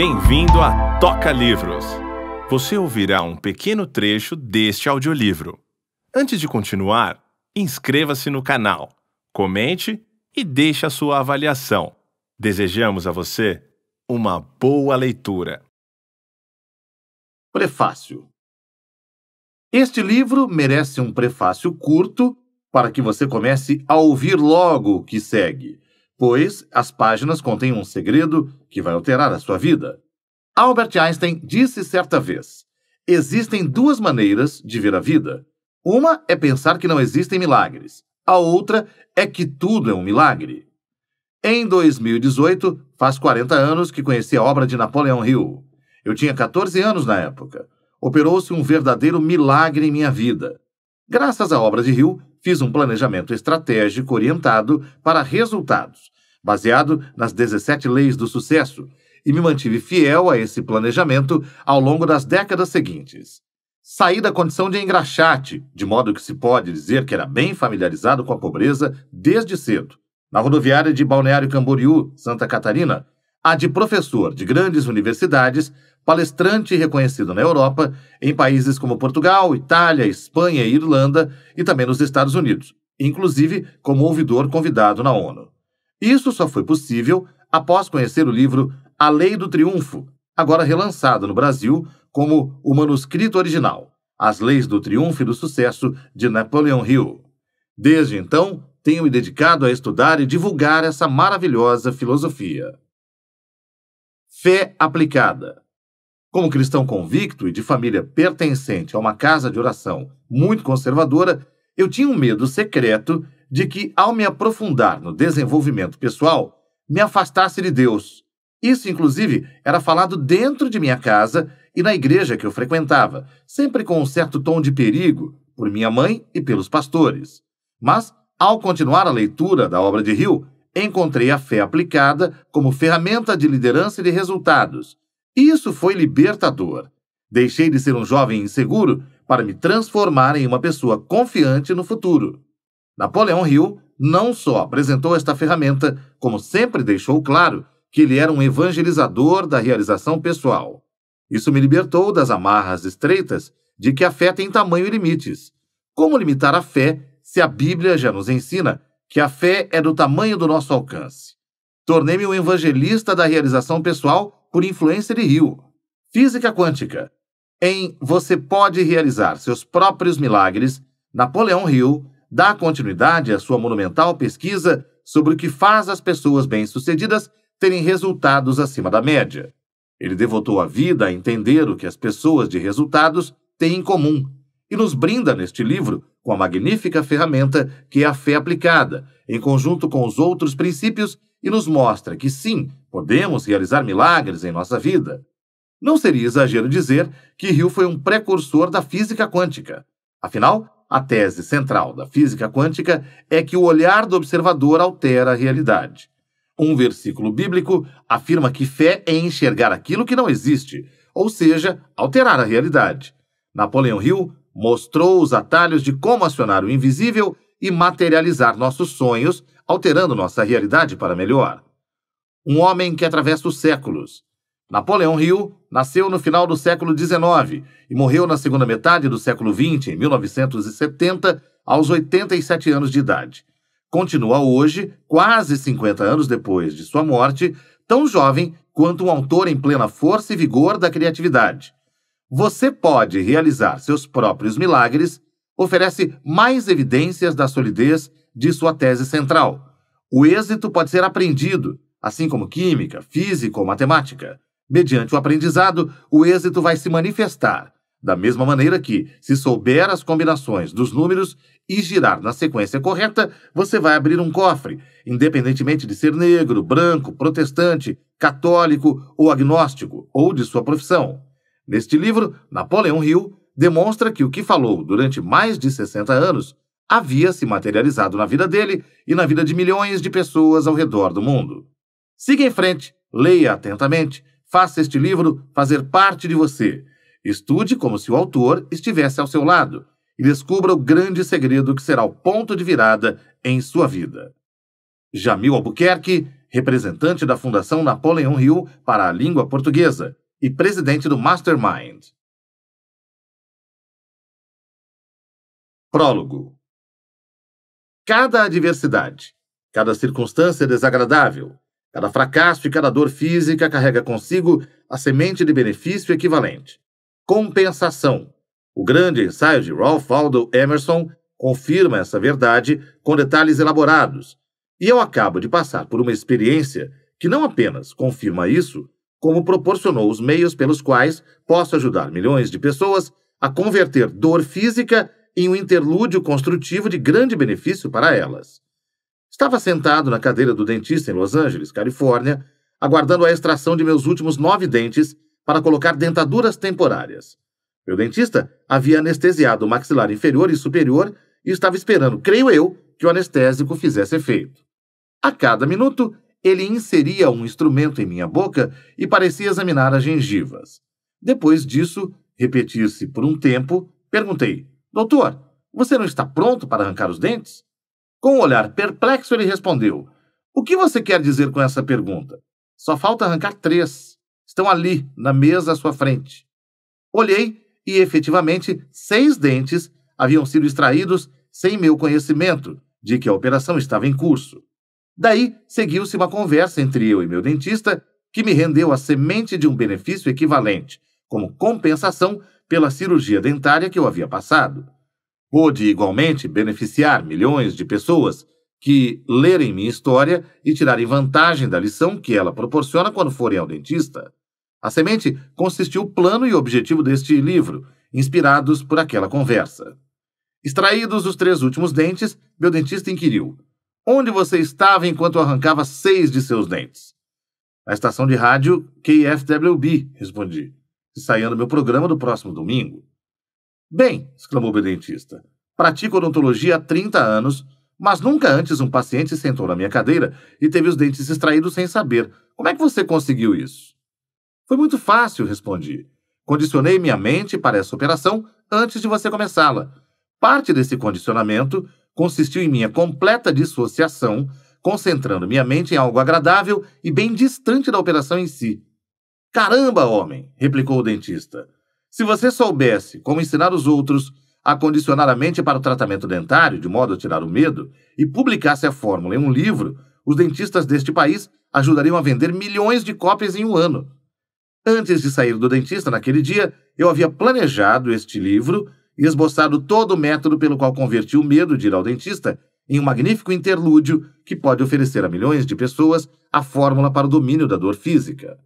Bem-vindo a Toca Livros. Você ouvirá um pequeno trecho deste audiolivro. Antes de continuar, inscreva-se no canal, comente e deixe a sua avaliação. Desejamos a você uma boa leitura. Prefácio Este livro merece um prefácio curto para que você comece a ouvir logo o que segue pois as páginas contêm um segredo que vai alterar a sua vida. Albert Einstein disse certa vez: existem duas maneiras de ver a vida. Uma é pensar que não existem milagres, a outra é que tudo é um milagre. Em 2018, faz 40 anos que conheci a obra de Napoleão Hill. Eu tinha 14 anos na época. Operou-se um verdadeiro milagre em minha vida. Graças à obra de Rio, fiz um planejamento estratégico orientado para resultados, baseado nas 17 leis do sucesso, e me mantive fiel a esse planejamento ao longo das décadas seguintes. Saí da condição de engraxate, de modo que se pode dizer que era bem familiarizado com a pobreza desde cedo. Na rodoviária de Balneário Camboriú, Santa Catarina, a de professor de grandes universidades, palestrante reconhecido na Europa, em países como Portugal, Itália, Espanha e Irlanda, e também nos Estados Unidos, inclusive como ouvidor convidado na ONU. Isso só foi possível após conhecer o livro A Lei do Triunfo, agora relançado no Brasil como o manuscrito original, As Leis do Triunfo e do Sucesso, de Napoleon Hill. Desde então, tenho me dedicado a estudar e divulgar essa maravilhosa filosofia. Fé aplicada. Como cristão convicto e de família pertencente a uma casa de oração muito conservadora, eu tinha um medo secreto de que, ao me aprofundar no desenvolvimento pessoal, me afastasse de Deus. Isso, inclusive, era falado dentro de minha casa e na igreja que eu frequentava, sempre com um certo tom de perigo, por minha mãe e pelos pastores. Mas, ao continuar a leitura da obra de Hill, encontrei a fé aplicada como ferramenta de liderança e de resultados isso foi libertador. Deixei de ser um jovem inseguro para me transformar em uma pessoa confiante no futuro. Napoleão Hill não só apresentou esta ferramenta, como sempre deixou claro que ele era um evangelizador da realização pessoal. Isso me libertou das amarras estreitas de que a fé tem tamanho e limites. Como limitar a fé se a Bíblia já nos ensina que a fé é do tamanho do nosso alcance? Tornei-me um evangelista da realização pessoal por influência de Rio. Física quântica. Em Você pode realizar seus próprios milagres, Napoleão Hill dá continuidade à sua monumental pesquisa sobre o que faz as pessoas bem-sucedidas terem resultados acima da média. Ele devotou a vida a entender o que as pessoas de resultados têm em comum e nos brinda neste livro com a magnífica ferramenta que é a fé aplicada, em conjunto com os outros princípios, e nos mostra que sim, Podemos realizar milagres em nossa vida. Não seria exagero dizer que Hill foi um precursor da física quântica. Afinal, a tese central da física quântica é que o olhar do observador altera a realidade. Um versículo bíblico afirma que fé é enxergar aquilo que não existe, ou seja, alterar a realidade. Napoleão Hill mostrou os atalhos de como acionar o invisível e materializar nossos sonhos, alterando nossa realidade para melhor um homem que atravessa os séculos. Napoleão Hill nasceu no final do século XIX e morreu na segunda metade do século XX, em 1970, aos 87 anos de idade. Continua hoje, quase 50 anos depois de sua morte, tão jovem quanto um autor em plena força e vigor da criatividade. Você pode realizar seus próprios milagres, oferece mais evidências da solidez de sua tese central. O êxito pode ser aprendido, assim como química, física ou matemática. Mediante o aprendizado, o êxito vai se manifestar, da mesma maneira que, se souber as combinações dos números e girar na sequência correta, você vai abrir um cofre, independentemente de ser negro, branco, protestante, católico ou agnóstico, ou de sua profissão. Neste livro, Napoleão Hill demonstra que o que falou durante mais de 60 anos havia se materializado na vida dele e na vida de milhões de pessoas ao redor do mundo. Siga em frente, leia atentamente, faça este livro fazer parte de você. Estude como se o autor estivesse ao seu lado e descubra o grande segredo que será o ponto de virada em sua vida. Jamil Albuquerque, representante da Fundação Napoleão Hill para a Língua Portuguesa e presidente do Mastermind. Prólogo Cada adversidade, cada circunstância desagradável, Cada fracasso e cada dor física carrega consigo a semente de benefício equivalente. Compensação. O grande ensaio de Ralph Waldo Emerson confirma essa verdade com detalhes elaborados. E eu acabo de passar por uma experiência que não apenas confirma isso, como proporcionou os meios pelos quais posso ajudar milhões de pessoas a converter dor física em um interlúdio construtivo de grande benefício para elas. Estava sentado na cadeira do dentista em Los Angeles, Califórnia, aguardando a extração de meus últimos nove dentes para colocar dentaduras temporárias. Meu dentista havia anestesiado o maxilar inferior e superior e estava esperando, creio eu, que o anestésico fizesse efeito. A cada minuto, ele inseria um instrumento em minha boca e parecia examinar as gengivas. Depois disso, repetir-se por um tempo, perguntei: Doutor, você não está pronto para arrancar os dentes? Com um olhar perplexo, ele respondeu: O que você quer dizer com essa pergunta? Só falta arrancar três. Estão ali, na mesa à sua frente. Olhei e, efetivamente, seis dentes haviam sido extraídos sem meu conhecimento de que a operação estava em curso. Daí seguiu-se uma conversa entre eu e meu dentista que me rendeu a semente de um benefício equivalente, como compensação pela cirurgia dentária que eu havia passado. Pude igualmente beneficiar milhões de pessoas que lerem minha história e tirarem vantagem da lição que ela proporciona quando forem ao dentista. A semente consistiu o plano e objetivo deste livro, inspirados por aquela conversa. Extraídos os três últimos dentes, meu dentista inquiriu: Onde você estava enquanto arrancava seis de seus dentes? Na estação de rádio KFWB, respondi, ensaiando meu programa do próximo domingo. Bem, exclamou o dentista, pratico odontologia há 30 anos, mas nunca antes um paciente sentou na minha cadeira e teve os dentes extraídos sem saber. Como é que você conseguiu isso? Foi muito fácil, respondi. Condicionei minha mente para essa operação antes de você começá-la. Parte desse condicionamento consistiu em minha completa dissociação, concentrando minha mente em algo agradável e bem distante da operação em si. Caramba, homem! replicou o dentista. Se você soubesse como ensinar os outros a condicionar a mente para o tratamento dentário, de modo a tirar o medo, e publicasse a fórmula em um livro, os dentistas deste país ajudariam a vender milhões de cópias em um ano. Antes de sair do dentista naquele dia, eu havia planejado este livro e esboçado todo o método pelo qual converti o medo de ir ao dentista em um magnífico interlúdio que pode oferecer a milhões de pessoas a fórmula para o domínio da dor física.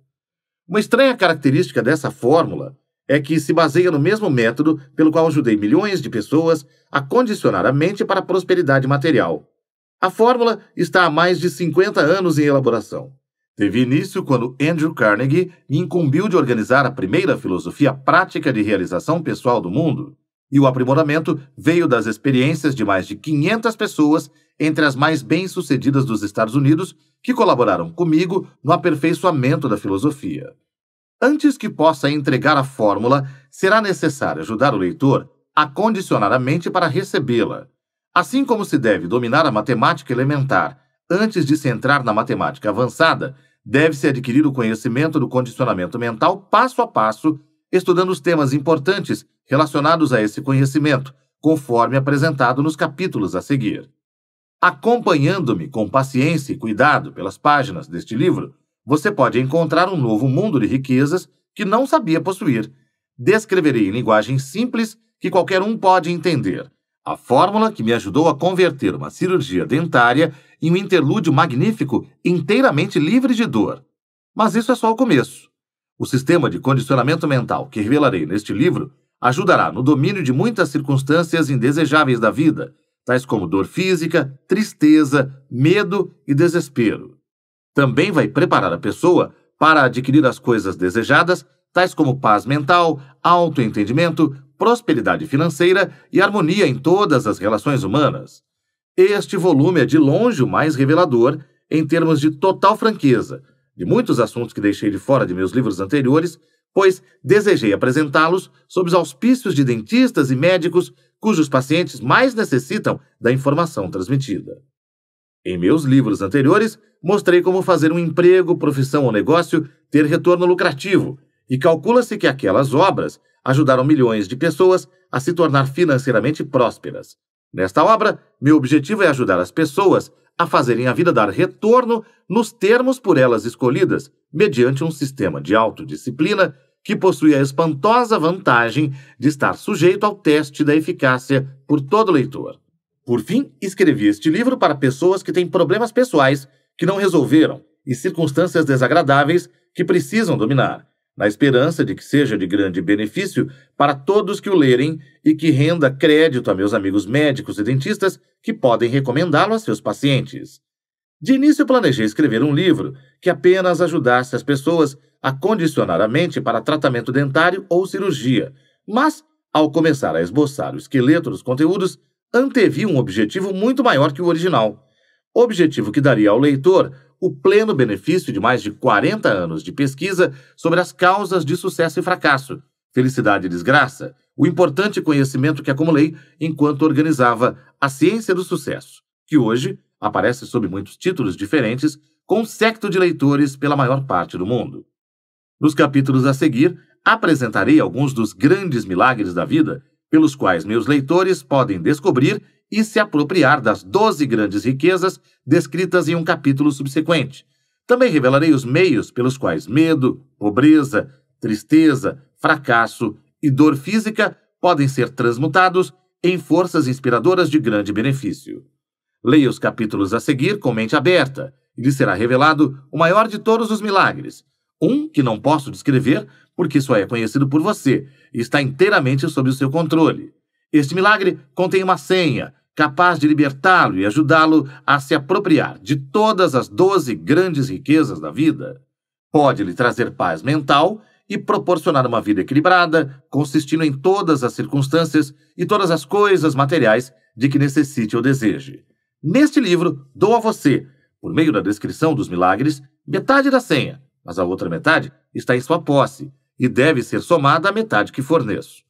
Uma estranha característica dessa fórmula é que se baseia no mesmo método pelo qual ajudei milhões de pessoas a condicionar a mente para a prosperidade material. A fórmula está há mais de 50 anos em elaboração. Teve início quando Andrew Carnegie me incumbiu de organizar a primeira filosofia prática de realização pessoal do mundo, e o aprimoramento veio das experiências de mais de 500 pessoas, entre as mais bem-sucedidas dos Estados Unidos, que colaboraram comigo no aperfeiçoamento da filosofia. Antes que possa entregar a fórmula, será necessário ajudar o leitor a condicionar a mente para recebê-la. Assim como se deve dominar a matemática elementar antes de se entrar na matemática avançada, deve-se adquirir o conhecimento do condicionamento mental passo a passo, estudando os temas importantes relacionados a esse conhecimento, conforme apresentado nos capítulos a seguir. Acompanhando-me com paciência e cuidado pelas páginas deste livro, você pode encontrar um novo mundo de riquezas que não sabia possuir. Descreverei em linguagem simples que qualquer um pode entender. A fórmula que me ajudou a converter uma cirurgia dentária em um interlúdio magnífico inteiramente livre de dor. Mas isso é só o começo. O sistema de condicionamento mental que revelarei neste livro ajudará no domínio de muitas circunstâncias indesejáveis da vida, tais como dor física, tristeza, medo e desespero. Também vai preparar a pessoa para adquirir as coisas desejadas, tais como paz mental, autoentendimento, prosperidade financeira e harmonia em todas as relações humanas. Este volume é de longe o mais revelador em termos de total franqueza, de muitos assuntos que deixei de fora de meus livros anteriores, pois desejei apresentá-los sob os auspícios de dentistas e médicos cujos pacientes mais necessitam da informação transmitida. Em meus livros anteriores, mostrei como fazer um emprego, profissão ou negócio ter retorno lucrativo, e calcula-se que aquelas obras ajudaram milhões de pessoas a se tornar financeiramente prósperas. Nesta obra, meu objetivo é ajudar as pessoas a fazerem a vida dar retorno nos termos por elas escolhidas, mediante um sistema de autodisciplina que possui a espantosa vantagem de estar sujeito ao teste da eficácia por todo leitor. Por fim, escrevi este livro para pessoas que têm problemas pessoais que não resolveram e circunstâncias desagradáveis que precisam dominar, na esperança de que seja de grande benefício para todos que o lerem e que renda crédito a meus amigos médicos e dentistas que podem recomendá-lo a seus pacientes. De início, planejei escrever um livro que apenas ajudasse as pessoas a condicionar a mente para tratamento dentário ou cirurgia, mas, ao começar a esboçar o esqueleto dos conteúdos, Antevi um objetivo muito maior que o original. Objetivo que daria ao leitor o pleno benefício de mais de 40 anos de pesquisa sobre as causas de sucesso e fracasso, felicidade e desgraça, o importante conhecimento que acumulei enquanto organizava a Ciência do Sucesso, que hoje aparece sob muitos títulos diferentes, com um secto de leitores pela maior parte do mundo. Nos capítulos a seguir, apresentarei alguns dos grandes milagres da vida pelos quais meus leitores podem descobrir e se apropriar das doze grandes riquezas descritas em um capítulo subsequente. Também revelarei os meios pelos quais medo, pobreza, tristeza, fracasso e dor física podem ser transmutados em forças inspiradoras de grande benefício. Leia os capítulos a seguir com mente aberta, e lhe será revelado o maior de todos os milagres, um que não posso descrever, porque só é conhecido por você e está inteiramente sob o seu controle. Este milagre contém uma senha capaz de libertá-lo e ajudá-lo a se apropriar de todas as doze grandes riquezas da vida. Pode lhe trazer paz mental e proporcionar uma vida equilibrada, consistindo em todas as circunstâncias e todas as coisas materiais de que necessite ou deseje. Neste livro, dou a você, por meio da descrição dos milagres, metade da senha, mas a outra metade está em sua posse e deve ser somada à metade que forneço.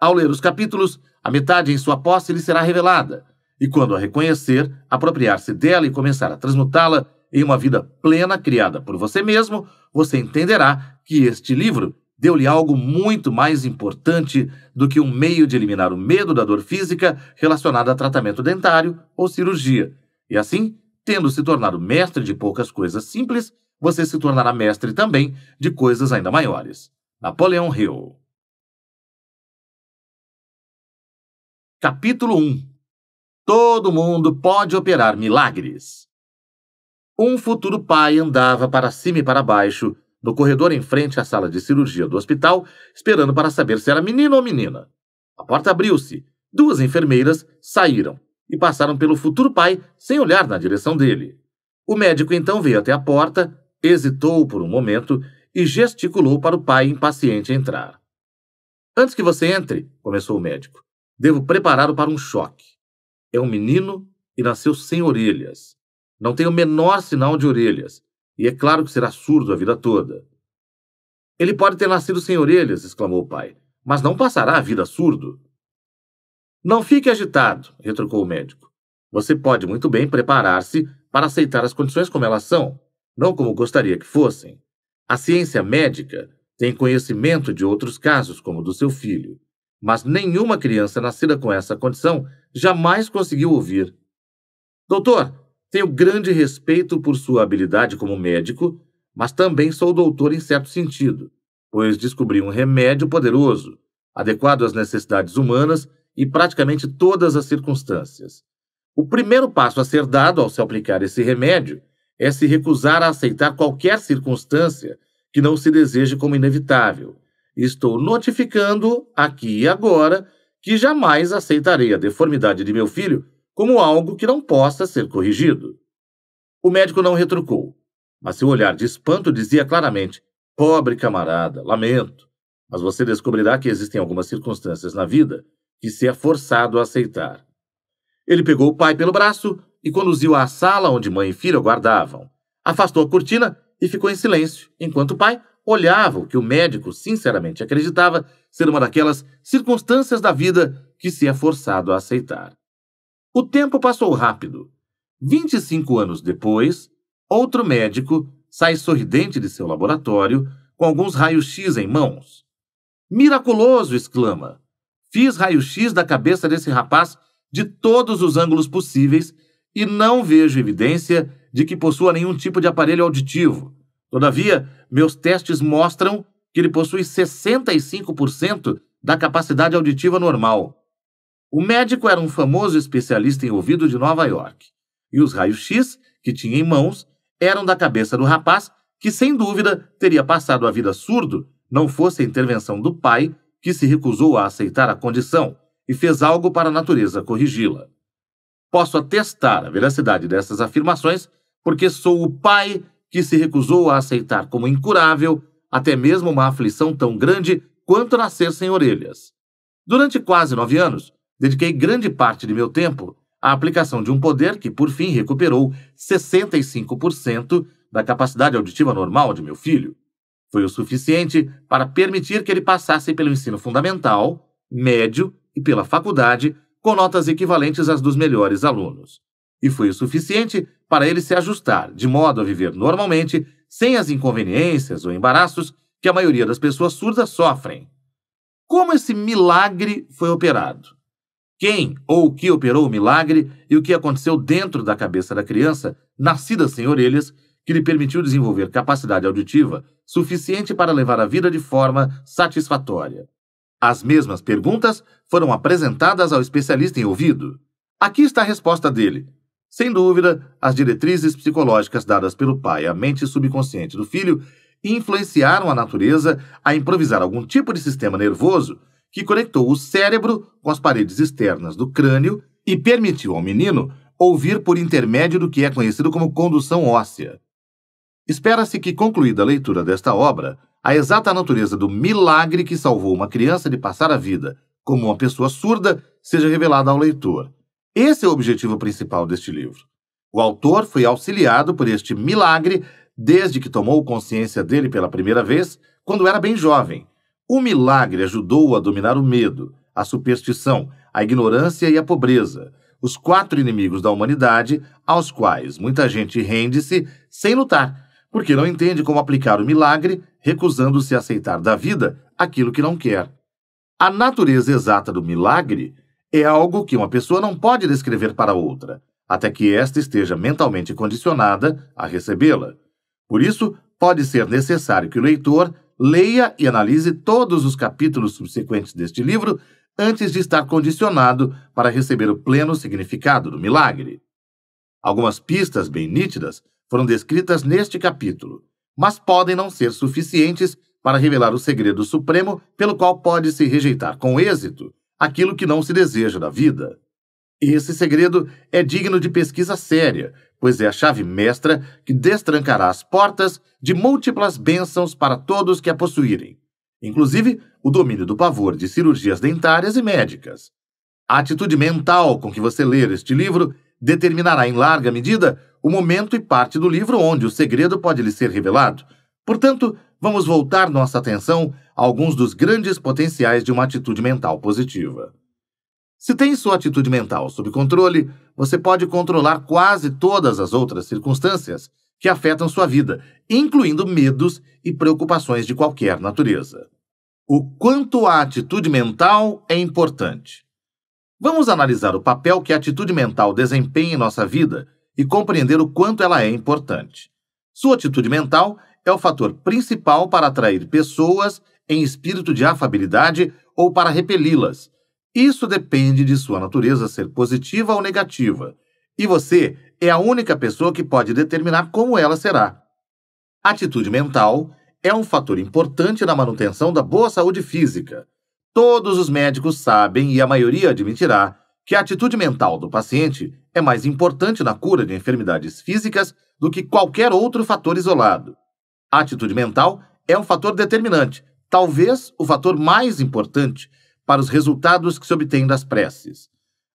Ao ler os capítulos, a metade em sua posse lhe será revelada, e quando a reconhecer, apropriar-se dela e começar a transmutá-la em uma vida plena criada por você mesmo, você entenderá que este livro deu-lhe algo muito mais importante do que um meio de eliminar o medo da dor física relacionada a tratamento dentário ou cirurgia. E assim, tendo se tornado mestre de poucas coisas simples, você se tornará mestre também de coisas ainda maiores. Napoleão Hill. Capítulo 1 Todo mundo pode operar milagres. Um futuro pai andava para cima e para baixo no corredor em frente à sala de cirurgia do hospital, esperando para saber se era menino ou menina. A porta abriu-se. Duas enfermeiras saíram e passaram pelo futuro pai sem olhar na direção dele. O médico então veio até a porta, Hesitou por um momento e gesticulou para o pai impaciente entrar. Antes que você entre, começou o médico, devo prepará-lo para um choque. É um menino e nasceu sem orelhas. Não tem o menor sinal de orelhas, e é claro que será surdo a vida toda. Ele pode ter nascido sem orelhas, exclamou o pai, mas não passará a vida surdo. Não fique agitado, retrucou o médico. Você pode muito bem preparar-se para aceitar as condições como elas são não como gostaria que fossem. A ciência médica tem conhecimento de outros casos, como o do seu filho, mas nenhuma criança nascida com essa condição jamais conseguiu ouvir. Doutor, tenho grande respeito por sua habilidade como médico, mas também sou doutor em certo sentido, pois descobri um remédio poderoso, adequado às necessidades humanas e praticamente todas as circunstâncias. O primeiro passo a ser dado ao se aplicar esse remédio é se recusar a aceitar qualquer circunstância que não se deseje como inevitável. Estou notificando aqui e agora que jamais aceitarei a deformidade de meu filho como algo que não possa ser corrigido. O médico não retrucou, mas seu olhar de espanto dizia claramente: Pobre camarada, lamento, mas você descobrirá que existem algumas circunstâncias na vida que se é forçado a aceitar. Ele pegou o pai pelo braço, e conduziu à sala onde mãe e filho aguardavam. Afastou a cortina e ficou em silêncio, enquanto o pai olhava o que o médico sinceramente acreditava ser uma daquelas circunstâncias da vida que se é forçado a aceitar. O tempo passou rápido. 25 anos depois, outro médico sai sorridente de seu laboratório com alguns raios-x em mãos. Miraculoso! exclama. Fiz raio-x da cabeça desse rapaz de todos os ângulos possíveis e não vejo evidência de que possua nenhum tipo de aparelho auditivo. Todavia, meus testes mostram que ele possui 65% da capacidade auditiva normal. O médico era um famoso especialista em ouvido de Nova York, e os raios-x que tinha em mãos eram da cabeça do rapaz, que sem dúvida teria passado a vida surdo não fosse a intervenção do pai, que se recusou a aceitar a condição e fez algo para a natureza corrigi-la. Posso atestar a veracidade dessas afirmações porque sou o pai que se recusou a aceitar como incurável até mesmo uma aflição tão grande quanto nascer sem orelhas. Durante quase nove anos, dediquei grande parte de meu tempo à aplicação de um poder que, por fim, recuperou 65% da capacidade auditiva normal de meu filho. Foi o suficiente para permitir que ele passasse pelo ensino fundamental, médio e pela faculdade com notas equivalentes às dos melhores alunos. E foi o suficiente para ele se ajustar, de modo a viver normalmente, sem as inconveniências ou embaraços que a maioria das pessoas surdas sofrem. Como esse milagre foi operado? Quem ou o que operou o milagre e o que aconteceu dentro da cabeça da criança, nascida sem orelhas, que lhe permitiu desenvolver capacidade auditiva suficiente para levar a vida de forma satisfatória. As mesmas perguntas foram apresentadas ao especialista em ouvido. Aqui está a resposta dele. Sem dúvida, as diretrizes psicológicas dadas pelo pai à mente subconsciente do filho influenciaram a natureza a improvisar algum tipo de sistema nervoso que conectou o cérebro com as paredes externas do crânio e permitiu ao menino ouvir por intermédio do que é conhecido como condução óssea. Espera-se que, concluída a leitura desta obra, a exata natureza do milagre que salvou uma criança de passar a vida como uma pessoa surda seja revelada ao leitor. Esse é o objetivo principal deste livro. O autor foi auxiliado por este milagre desde que tomou consciência dele pela primeira vez, quando era bem jovem. O milagre ajudou-o a dominar o medo, a superstição, a ignorância e a pobreza, os quatro inimigos da humanidade aos quais muita gente rende-se sem lutar porque não entende como aplicar o milagre, recusando-se a aceitar da vida aquilo que não quer. A natureza exata do milagre é algo que uma pessoa não pode descrever para outra, até que esta esteja mentalmente condicionada a recebê-la. Por isso, pode ser necessário que o leitor leia e analise todos os capítulos subsequentes deste livro antes de estar condicionado para receber o pleno significado do milagre. Algumas pistas bem nítidas foram descritas neste capítulo, mas podem não ser suficientes para revelar o segredo supremo pelo qual pode-se rejeitar com êxito aquilo que não se deseja da vida. Esse segredo é digno de pesquisa séria, pois é a chave mestra que destrancará as portas de múltiplas bênçãos para todos que a possuírem, inclusive o domínio do pavor de cirurgias dentárias e médicas. A atitude mental com que você ler este livro determinará em larga medida o momento e parte do livro onde o segredo pode lhe ser revelado. Portanto, vamos voltar nossa atenção a alguns dos grandes potenciais de uma atitude mental positiva. Se tem sua atitude mental sob controle, você pode controlar quase todas as outras circunstâncias que afetam sua vida, incluindo medos e preocupações de qualquer natureza. O quanto a atitude mental é importante. Vamos analisar o papel que a atitude mental desempenha em nossa vida e compreender o quanto ela é importante. Sua atitude mental é o fator principal para atrair pessoas em espírito de afabilidade ou para repeli-las. Isso depende de sua natureza ser positiva ou negativa, e você é a única pessoa que pode determinar como ela será. Atitude mental é um fator importante na manutenção da boa saúde física. Todos os médicos sabem, e a maioria admitirá, que a atitude mental do paciente é mais importante na cura de enfermidades físicas do que qualquer outro fator isolado. A atitude mental é um fator determinante, talvez o fator mais importante para os resultados que se obtêm das preces.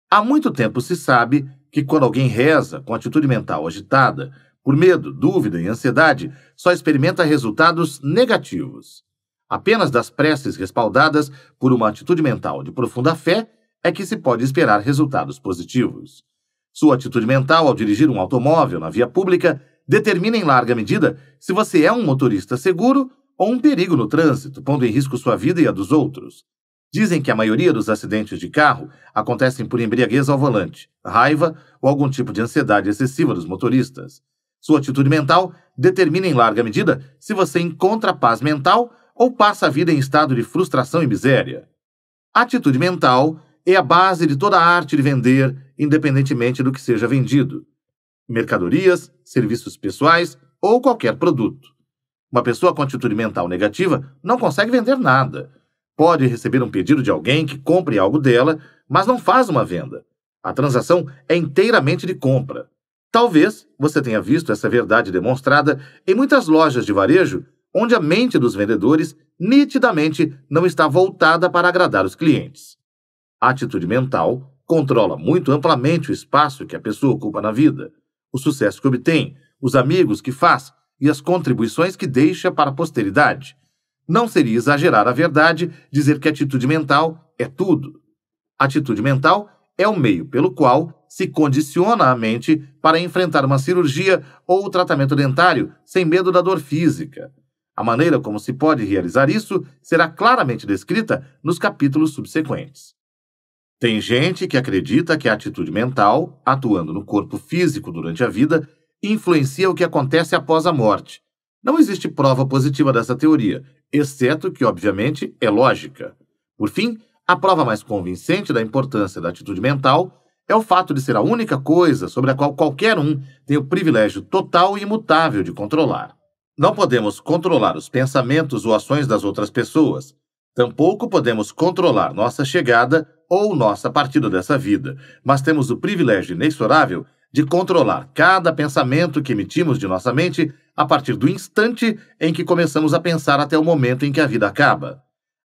Há muito tempo se sabe que quando alguém reza com atitude mental agitada, por medo, dúvida e ansiedade, só experimenta resultados negativos. Apenas das preces respaldadas por uma atitude mental de profunda fé é que se pode esperar resultados positivos. Sua atitude mental ao dirigir um automóvel na via pública determina em larga medida se você é um motorista seguro ou um perigo no trânsito, pondo em risco sua vida e a dos outros. Dizem que a maioria dos acidentes de carro acontecem por embriaguez ao volante, raiva ou algum tipo de ansiedade excessiva dos motoristas. Sua atitude mental determina em larga medida se você encontra paz mental ou passa a vida em estado de frustração e miséria. Atitude mental é a base de toda a arte de vender, independentemente do que seja vendido: mercadorias, serviços pessoais ou qualquer produto. Uma pessoa com atitude mental negativa não consegue vender nada. Pode receber um pedido de alguém que compre algo dela, mas não faz uma venda. A transação é inteiramente de compra. Talvez você tenha visto essa verdade demonstrada em muitas lojas de varejo, onde a mente dos vendedores nitidamente não está voltada para agradar os clientes. A atitude mental controla muito amplamente o espaço que a pessoa ocupa na vida, o sucesso que obtém, os amigos que faz e as contribuições que deixa para a posteridade. Não seria exagerar a verdade dizer que a atitude mental é tudo. A atitude mental é o meio pelo qual se condiciona a mente para enfrentar uma cirurgia ou tratamento dentário sem medo da dor física. A maneira como se pode realizar isso será claramente descrita nos capítulos subsequentes. Tem gente que acredita que a atitude mental, atuando no corpo físico durante a vida, influencia o que acontece após a morte. Não existe prova positiva dessa teoria, exceto que, obviamente, é lógica. Por fim, a prova mais convincente da importância da atitude mental é o fato de ser a única coisa sobre a qual qualquer um tem o privilégio total e imutável de controlar. Não podemos controlar os pensamentos ou ações das outras pessoas. Tampouco podemos controlar nossa chegada ou nossa partida dessa vida, mas temos o privilégio inexorável de controlar cada pensamento que emitimos de nossa mente a partir do instante em que começamos a pensar até o momento em que a vida acaba.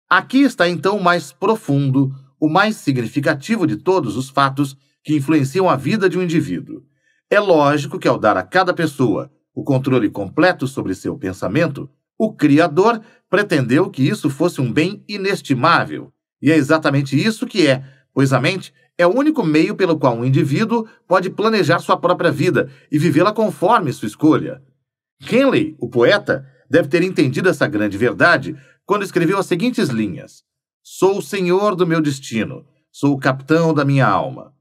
Aqui está então o mais profundo, o mais significativo de todos os fatos que influenciam a vida de um indivíduo. É lógico que, ao dar a cada pessoa o controle completo sobre seu pensamento, o Criador pretendeu que isso fosse um bem inestimável, e é exatamente isso que é, pois a mente é o único meio pelo qual um indivíduo pode planejar sua própria vida e vivê-la conforme sua escolha. Henley, o poeta, deve ter entendido essa grande verdade quando escreveu as seguintes linhas: Sou o senhor do meu destino, sou o capitão da minha alma.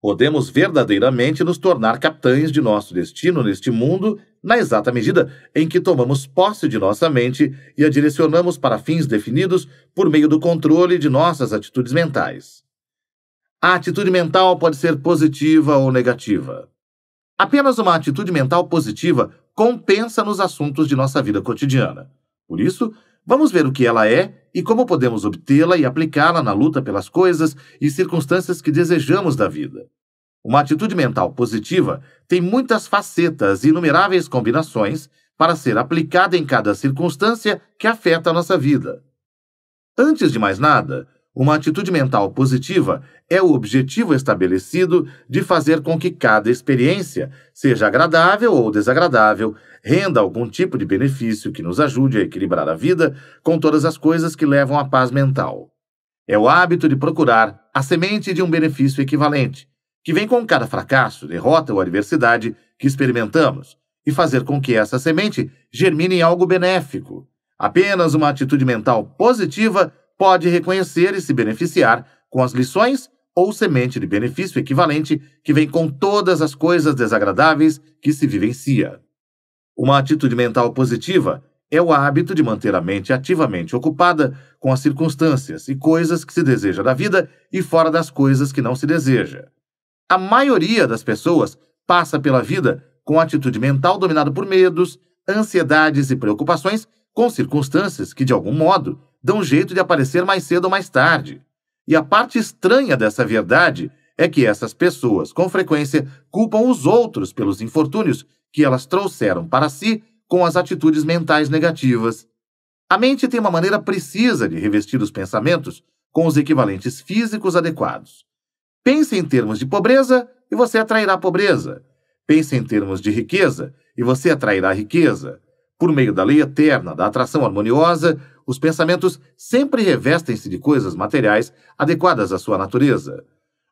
Podemos verdadeiramente nos tornar capitães de nosso destino neste mundo na exata medida em que tomamos posse de nossa mente e a direcionamos para fins definidos por meio do controle de nossas atitudes mentais. A atitude mental pode ser positiva ou negativa. Apenas uma atitude mental positiva compensa nos assuntos de nossa vida cotidiana. Por isso, vamos ver o que ela é e como podemos obtê-la e aplicá-la na luta pelas coisas e circunstâncias que desejamos da vida. Uma atitude mental positiva tem muitas facetas e inumeráveis combinações para ser aplicada em cada circunstância que afeta a nossa vida. Antes de mais nada, uma atitude mental positiva é o objetivo estabelecido de fazer com que cada experiência, seja agradável ou desagradável, renda algum tipo de benefício que nos ajude a equilibrar a vida com todas as coisas que levam à paz mental. É o hábito de procurar a semente de um benefício equivalente, que vem com cada fracasso, derrota ou adversidade que experimentamos e fazer com que essa semente germine em algo benéfico. Apenas uma atitude mental positiva pode reconhecer e se beneficiar com as lições ou semente de benefício equivalente que vem com todas as coisas desagradáveis que se vivencia. Uma atitude mental positiva é o hábito de manter a mente ativamente ocupada com as circunstâncias e coisas que se deseja da vida e fora das coisas que não se deseja. A maioria das pessoas passa pela vida com atitude mental dominada por medos, ansiedades e preocupações com circunstâncias que, de algum modo, dão jeito de aparecer mais cedo ou mais tarde. E a parte estranha dessa verdade é que essas pessoas, com frequência, culpam os outros pelos infortúnios que elas trouxeram para si com as atitudes mentais negativas. A mente tem uma maneira precisa de revestir os pensamentos com os equivalentes físicos adequados. Pense em termos de pobreza e você atrairá pobreza. Pense em termos de riqueza e você atrairá riqueza. Por meio da lei eterna da atração harmoniosa, os pensamentos sempre revestem-se de coisas materiais adequadas à sua natureza.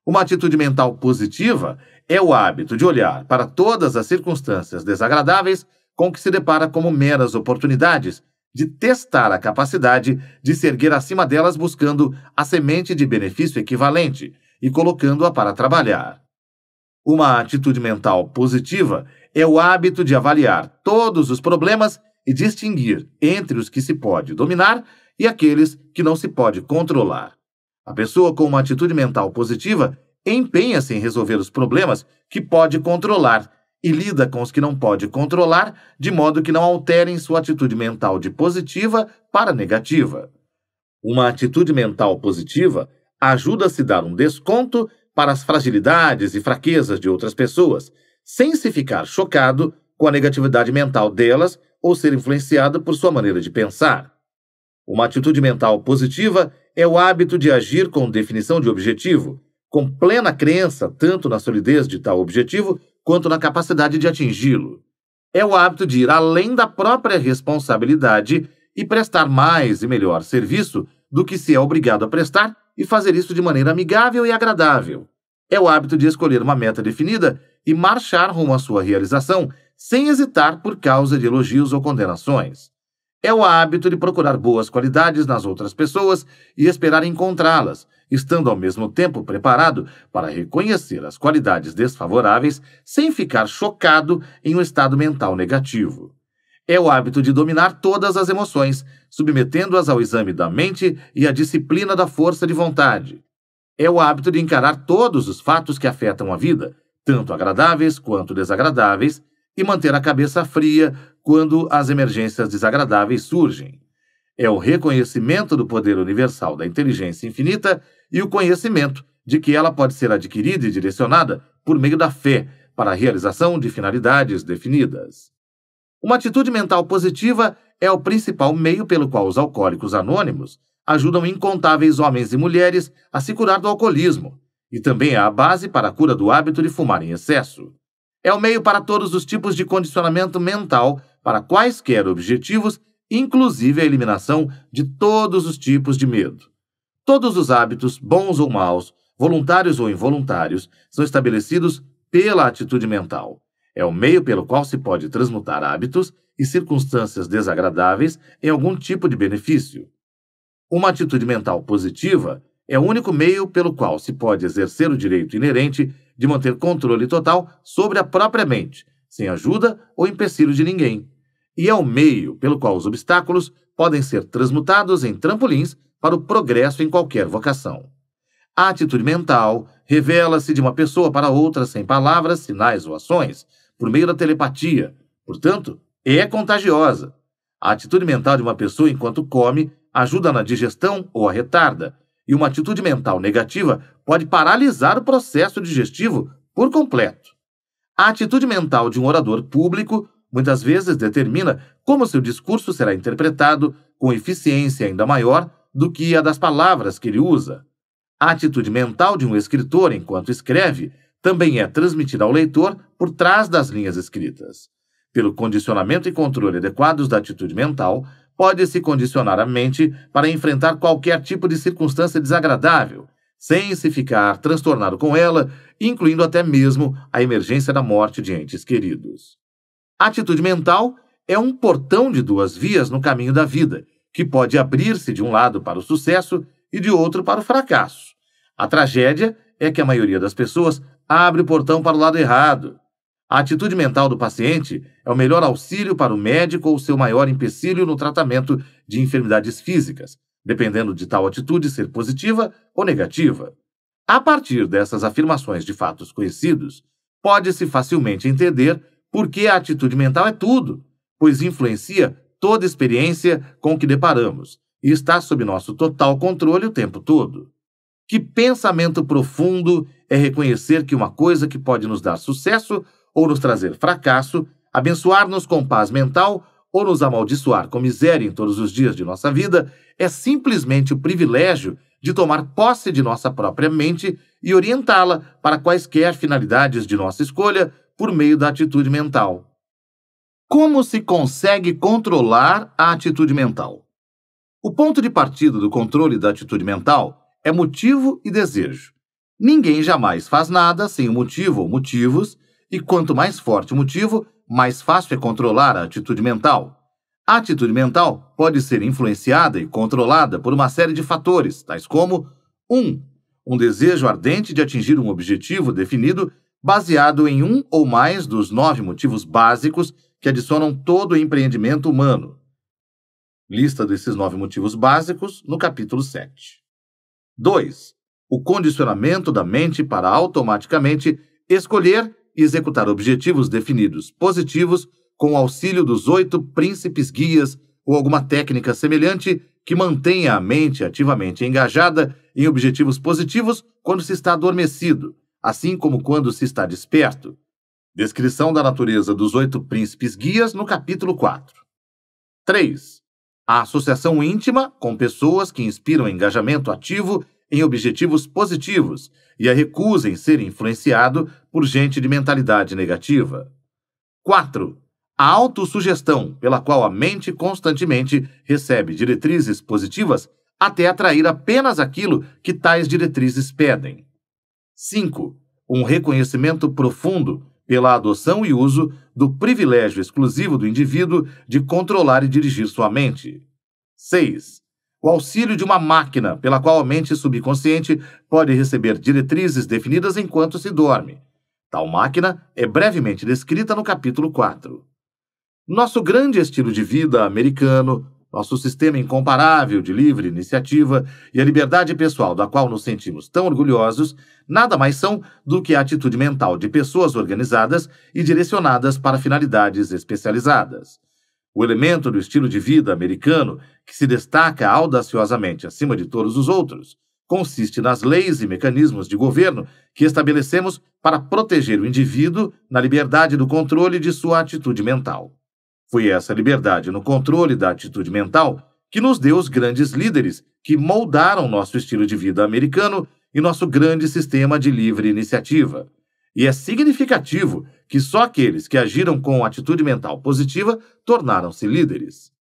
Uma atitude mental positiva é o hábito de olhar para todas as circunstâncias desagradáveis com que se depara como meras oportunidades de testar a capacidade de se erguer acima delas buscando a semente de benefício equivalente e colocando-a para trabalhar. Uma atitude mental positiva é o hábito de avaliar todos os problemas e distinguir entre os que se pode dominar e aqueles que não se pode controlar. A pessoa com uma atitude mental positiva empenha-se em resolver os problemas que pode controlar e lida com os que não pode controlar, de modo que não alterem sua atitude mental de positiva para negativa. Uma atitude mental positiva ajuda-se a dar um desconto para as fragilidades e fraquezas de outras pessoas, sem se ficar chocado com a negatividade mental delas ou ser influenciado por sua maneira de pensar. Uma atitude mental positiva é o hábito de agir com definição de objetivo, com plena crença tanto na solidez de tal objetivo quanto na capacidade de atingi-lo. É o hábito de ir além da própria responsabilidade e prestar mais e melhor serviço do que se é obrigado a prestar e fazer isso de maneira amigável e agradável. É o hábito de escolher uma meta definida e marchar rumo à sua realização sem hesitar por causa de elogios ou condenações. É o hábito de procurar boas qualidades nas outras pessoas e esperar encontrá-las, estando ao mesmo tempo preparado para reconhecer as qualidades desfavoráveis sem ficar chocado em um estado mental negativo é o hábito de dominar todas as emoções, submetendo-as ao exame da mente e à disciplina da força de vontade. É o hábito de encarar todos os fatos que afetam a vida, tanto agradáveis quanto desagradáveis, e manter a cabeça fria quando as emergências desagradáveis surgem. É o reconhecimento do poder universal da inteligência infinita e o conhecimento de que ela pode ser adquirida e direcionada por meio da fé para a realização de finalidades definidas. Uma atitude mental positiva é o principal meio pelo qual os alcoólicos anônimos ajudam incontáveis homens e mulheres a se curar do alcoolismo, e também é a base para a cura do hábito de fumar em excesso. É o meio para todos os tipos de condicionamento mental para quaisquer objetivos, inclusive a eliminação de todos os tipos de medo. Todos os hábitos, bons ou maus, voluntários ou involuntários, são estabelecidos pela atitude mental. É o meio pelo qual se pode transmutar hábitos e circunstâncias desagradáveis em algum tipo de benefício. Uma atitude mental positiva é o único meio pelo qual se pode exercer o direito inerente de manter controle total sobre a própria mente, sem ajuda ou empecilho de ninguém. E é o meio pelo qual os obstáculos podem ser transmutados em trampolins para o progresso em qualquer vocação. A atitude mental revela-se de uma pessoa para outra sem palavras, sinais ou ações, por meio da telepatia, portanto, é contagiosa. A atitude mental de uma pessoa enquanto come ajuda na digestão ou a retarda, e uma atitude mental negativa pode paralisar o processo digestivo por completo. A atitude mental de um orador público muitas vezes determina como seu discurso será interpretado com eficiência ainda maior do que a das palavras que ele usa. A atitude mental de um escritor enquanto escreve também é transmitida ao leitor por trás das linhas escritas. Pelo condicionamento e controle adequados da atitude mental, pode-se condicionar a mente para enfrentar qualquer tipo de circunstância desagradável, sem se ficar transtornado com ela, incluindo até mesmo a emergência da morte de entes queridos. A atitude mental é um portão de duas vias no caminho da vida, que pode abrir-se de um lado para o sucesso e de outro para o fracasso. A tragédia é que a maioria das pessoas abre o portão para o lado errado. A atitude mental do paciente é o melhor auxílio para o médico ou seu maior empecilho no tratamento de enfermidades físicas, dependendo de tal atitude ser positiva ou negativa. A partir dessas afirmações de fatos conhecidos, pode-se facilmente entender por que a atitude mental é tudo, pois influencia toda experiência com que deparamos e está sob nosso total controle o tempo todo. Que pensamento profundo é reconhecer que uma coisa que pode nos dar sucesso ou nos trazer fracasso, abençoar-nos com paz mental ou nos amaldiçoar com miséria em todos os dias de nossa vida, é simplesmente o privilégio de tomar posse de nossa própria mente e orientá-la para quaisquer finalidades de nossa escolha por meio da atitude mental. Como se consegue controlar a atitude mental? O ponto de partida do controle da atitude mental é motivo e desejo. Ninguém jamais faz nada sem o motivo ou motivos, e quanto mais forte o motivo, mais fácil é controlar a atitude mental. A atitude mental pode ser influenciada e controlada por uma série de fatores, tais como 1. Um, um desejo ardente de atingir um objetivo definido baseado em um ou mais dos nove motivos básicos que adicionam todo o empreendimento humano. Lista desses nove motivos básicos no capítulo 7. 2. O condicionamento da mente para automaticamente escolher e executar objetivos definidos positivos com o auxílio dos oito príncipes guias ou alguma técnica semelhante que mantenha a mente ativamente engajada em objetivos positivos quando se está adormecido, assim como quando se está desperto. Descrição da natureza dos oito príncipes guias no capítulo 4. 3. A associação íntima com pessoas que inspiram engajamento ativo em objetivos positivos e a recusa em ser influenciado por gente de mentalidade negativa. 4. A autossugestão, pela qual a mente constantemente recebe diretrizes positivas até atrair apenas aquilo que tais diretrizes pedem. 5. Um reconhecimento profundo pela adoção e uso do privilégio exclusivo do indivíduo de controlar e dirigir sua mente. 6. O auxílio de uma máquina pela qual a mente subconsciente pode receber diretrizes definidas enquanto se dorme. Tal máquina é brevemente descrita no capítulo 4. Nosso grande estilo de vida americano, nosso sistema incomparável de livre iniciativa e a liberdade pessoal, da qual nos sentimos tão orgulhosos, nada mais são do que a atitude mental de pessoas organizadas e direcionadas para finalidades especializadas. O elemento do estilo de vida americano, que se destaca audaciosamente acima de todos os outros, consiste nas leis e mecanismos de governo que estabelecemos para proteger o indivíduo na liberdade do controle de sua atitude mental. Foi essa liberdade no controle da atitude mental que nos deu os grandes líderes que moldaram nosso estilo de vida americano e nosso grande sistema de livre iniciativa. E é significativo que só aqueles que agiram com atitude mental positiva tornaram-se líderes.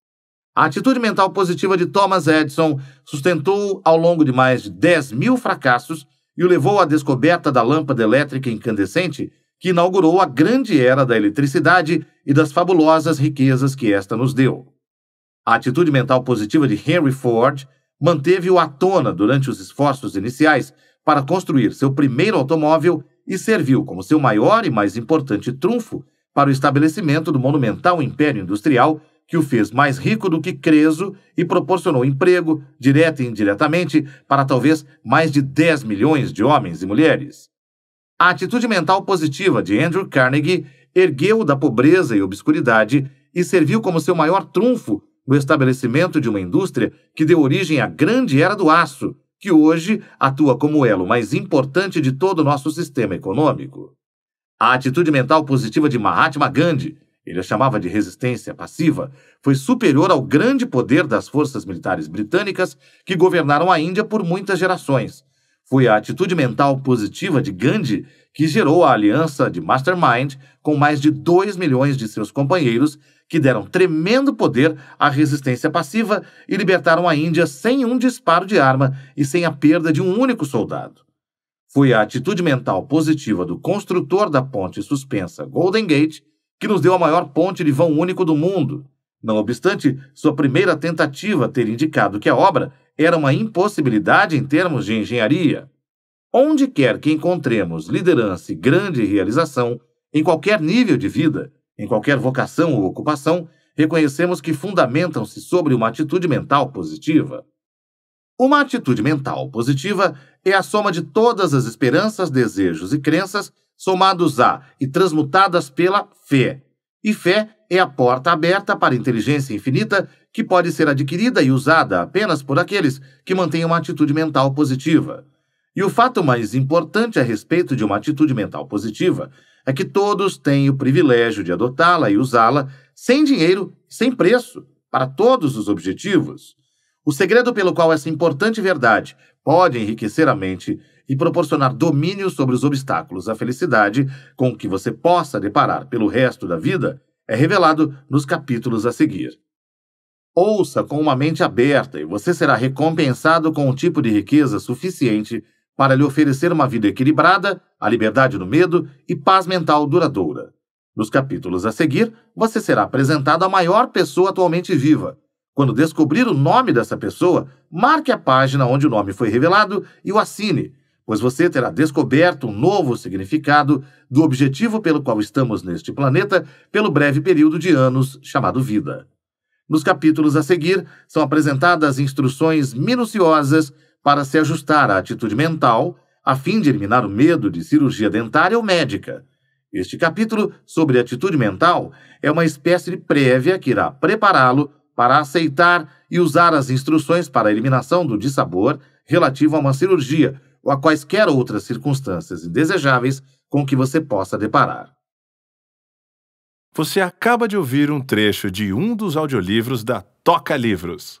A atitude mental positiva de Thomas Edison sustentou ao longo de mais de 10 mil fracassos e o levou à descoberta da lâmpada elétrica incandescente, que inaugurou a grande era da eletricidade e das fabulosas riquezas que esta nos deu. A atitude mental positiva de Henry Ford manteve-o à tona durante os esforços iniciais para construir seu primeiro automóvel e serviu como seu maior e mais importante trunfo para o estabelecimento do monumental império industrial que o fez mais rico do que Creso e proporcionou emprego, direta e indiretamente, para talvez mais de 10 milhões de homens e mulheres. A atitude mental positiva de Andrew Carnegie ergueu da pobreza e obscuridade e serviu como seu maior trunfo no estabelecimento de uma indústria que deu origem à grande era do aço, que hoje atua como elo mais importante de todo o nosso sistema econômico. A atitude mental positiva de Mahatma Gandhi, ele a chamava de resistência passiva, foi superior ao grande poder das forças militares britânicas que governaram a Índia por muitas gerações. Foi a atitude mental positiva de Gandhi que gerou a aliança de Mastermind com mais de 2 milhões de seus companheiros, que deram tremendo poder à resistência passiva e libertaram a Índia sem um disparo de arma e sem a perda de um único soldado. Foi a atitude mental positiva do construtor da ponte suspensa Golden Gate que nos deu a maior ponte de vão único do mundo. Não obstante sua primeira tentativa ter indicado que a obra era uma impossibilidade em termos de engenharia. Onde quer que encontremos liderança e grande realização, em qualquer nível de vida, em qualquer vocação ou ocupação, reconhecemos que fundamentam-se sobre uma atitude mental positiva. Uma atitude mental positiva é a soma de todas as esperanças, desejos e crenças somados a e transmutadas pela fé. E fé é a porta aberta para a inteligência infinita que pode ser adquirida e usada apenas por aqueles que mantêm uma atitude mental positiva. E o fato mais importante a respeito de uma atitude mental positiva é que todos têm o privilégio de adotá-la e usá-la sem dinheiro, sem preço, para todos os objetivos. O segredo pelo qual essa importante verdade pode enriquecer a mente e proporcionar domínio sobre os obstáculos à felicidade com que você possa deparar pelo resto da vida é revelado nos capítulos a seguir. Ouça com uma mente aberta e você será recompensado com um tipo de riqueza suficiente para lhe oferecer uma vida equilibrada, a liberdade do medo e paz mental duradoura. Nos capítulos a seguir, você será apresentado à maior pessoa atualmente viva. Quando descobrir o nome dessa pessoa, marque a página onde o nome foi revelado e o assine, pois você terá descoberto um novo significado do objetivo pelo qual estamos neste planeta pelo breve período de anos chamado vida. Nos capítulos a seguir, são apresentadas instruções minuciosas para se ajustar à atitude mental a fim de eliminar o medo de cirurgia dentária ou médica. Este capítulo sobre atitude mental é uma espécie de prévia que irá prepará-lo para aceitar e usar as instruções para a eliminação do dissabor relativo a uma cirurgia ou a quaisquer outras circunstâncias indesejáveis com que você possa deparar. Você acaba de ouvir um trecho de um dos audiolivros da Toca Livros.